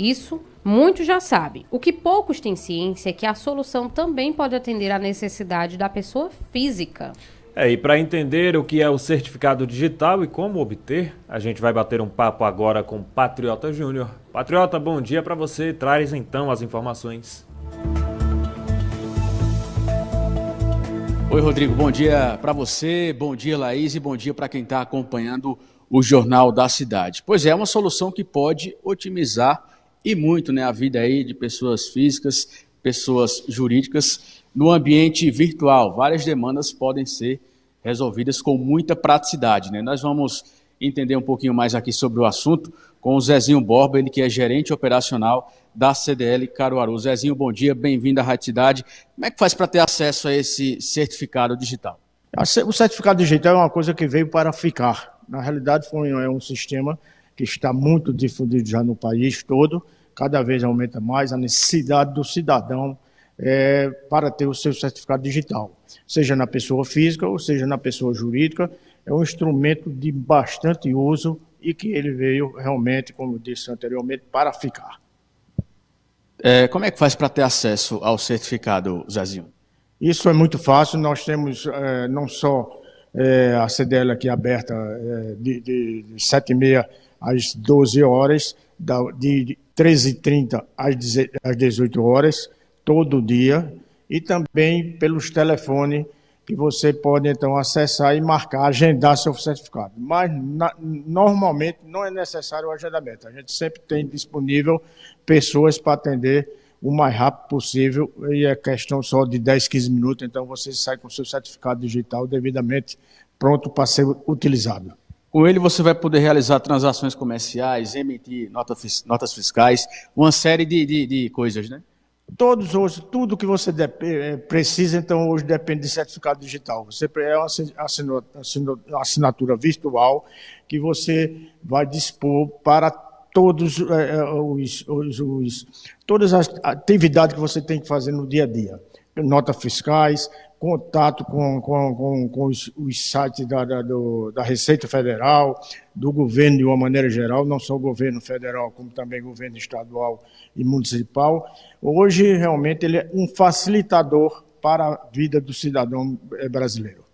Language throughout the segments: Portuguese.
Isso muitos já sabem. O que poucos têm ciência é que a solução também pode atender à necessidade da pessoa física. É, e para entender o que é o certificado digital e como obter, a gente vai bater um papo agora com Patriota Júnior. Patriota, bom dia para você. Traz então as informações. Oi, Rodrigo. Bom dia para você, bom dia, Laís, e bom dia para quem está acompanhando o Jornal da Cidade. Pois é, é uma solução que pode otimizar e muito né, a vida aí de pessoas físicas, pessoas jurídicas, no ambiente virtual. Várias demandas podem ser resolvidas com muita praticidade. Né? Nós vamos entender um pouquinho mais aqui sobre o assunto com o Zezinho Borba, ele que é gerente operacional da CDL Caruaru. Zezinho, bom dia, bem-vindo à Rádio Cidade. Como é que faz para ter acesso a esse certificado digital? O certificado digital é uma coisa que veio para ficar. Na realidade, foi, é um sistema que está muito difundido já no país todo, cada vez aumenta mais a necessidade do cidadão é, para ter o seu certificado digital, seja na pessoa física ou seja na pessoa jurídica, é um instrumento de bastante uso e que ele veio realmente, como disse anteriormente, para ficar. É, como é que faz para ter acesso ao certificado, Zezinho? Isso é muito fácil. Nós temos é, não só é, a CDL aqui aberta é, de, de, de 7 e meia às 12 horas, de 13h30 às 18 horas, todo dia, e também pelos telefones que você pode então acessar e marcar, agendar seu certificado. Mas na, normalmente não é necessário o agendamento. A gente sempre tem disponível pessoas para atender o mais rápido possível e é questão só de 10, 15 minutos, então você sai com seu certificado digital devidamente pronto para ser utilizado. Com ele você vai poder realizar transações comerciais, emitir nota, notas fiscais, uma série de, de, de coisas, né? Todos hoje, tudo que você eh, eh, precisa, então hoje depende de certificado digital. Você é uma assinatura virtual que você vai dispor para todos eh, os, os, os todas as atividades que você tem que fazer no dia a dia. Notas fiscais, contato com, com, com, com os, os, sites da, da, do, da Receita Federal, do governo de uma maneira geral, não só o governo federal, como também governo estadual e municipal. Hoje, realmente, ele é um facilitador para a vida do cidadão eh, brasileiro.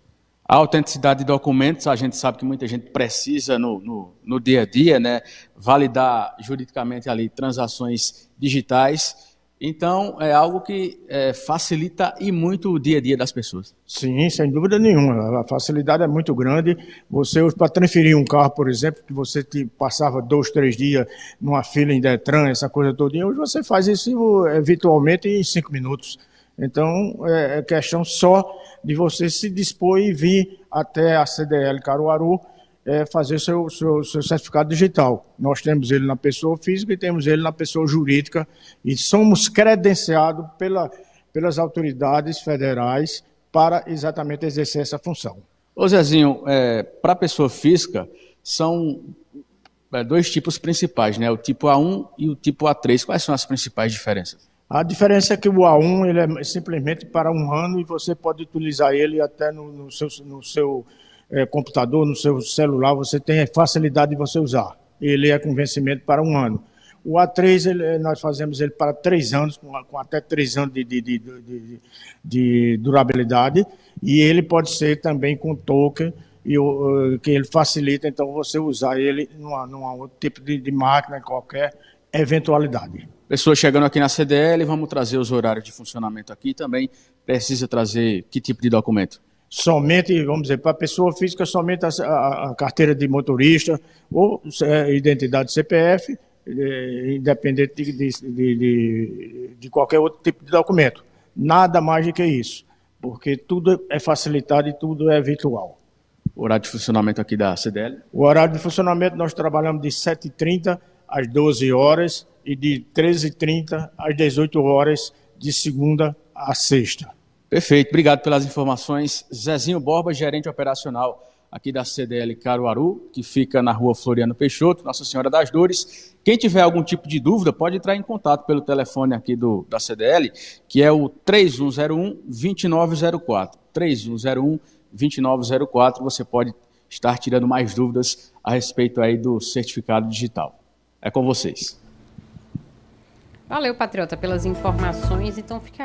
A autenticidade de documentos, a gente sabe que muita gente precisa no, no, no, dia a dia, né? Validar juridicamente ali transações digitais. Então, é algo que é, facilita e muito o dia a dia das pessoas. Sim, sem dúvida nenhuma. A facilidade é muito grande. Você, para transferir um carro, por exemplo, que você te passava dois, três dias numa fila em Detran, essa coisa toda, hoje você faz isso é, virtualmente em cinco minutos. Então, é, é questão só de você se dispor e vir até a CDL Caruaru é, fazer seu, seu, seu, certificado digital. Nós temos ele na pessoa física e temos ele na pessoa jurídica e somos credenciados pela, pelas autoridades federais para exatamente exercer essa função. Ô Zezinho, é, para a pessoa física, são é, dois tipos principais, né? o tipo A1 e o tipo A3. Quais são as principais diferenças? A diferença é que o A1 ele é simplesmente para um ano e você pode utilizar ele até no, no seu, no seu é, computador, no seu celular, você tem facilidade de você usar. Ele é com vencimento para um ano. O A3, ele, é, nós fazemos ele para três anos, com, com até três anos de, de, de, de, durabilidade, e ele pode ser também com token, e, uh, que ele facilita, então, você usar ele numa, numa outro tipo de máquina, qualquer eventualidade. Pessoas chegando aqui na CDL, vamos trazer os horários de funcionamento aqui também. Precisa trazer que tipo de documento? somente, vamos dizer, para pessoa física, somente a, a, a carteira de motorista ou é, identidade CPF, é, independente de, de, de, de qualquer outro tipo de documento. Nada mais do que isso, porque tudo é facilitado e tudo é virtual. O horário de funcionamento aqui da CDL? O horário de funcionamento nós trabalhamos de 7h30 às 12 horas e de 13h30 às 18 horas de segunda a sexta. Perfeito, obrigado pelas informações. Zezinho Borba, gerente operacional aqui da CDL Caruaru, que fica na rua Floriano Peixoto, Nossa Senhora das Dores. Quem tiver algum tipo de dúvida, pode entrar em contato pelo telefone aqui do, da CDL, que é o 3101-2904. 3101-2904, você pode estar tirando mais dúvidas a respeito aí do certificado digital. É com vocês. Valeu, Patriota, pelas informações. Então fica aí.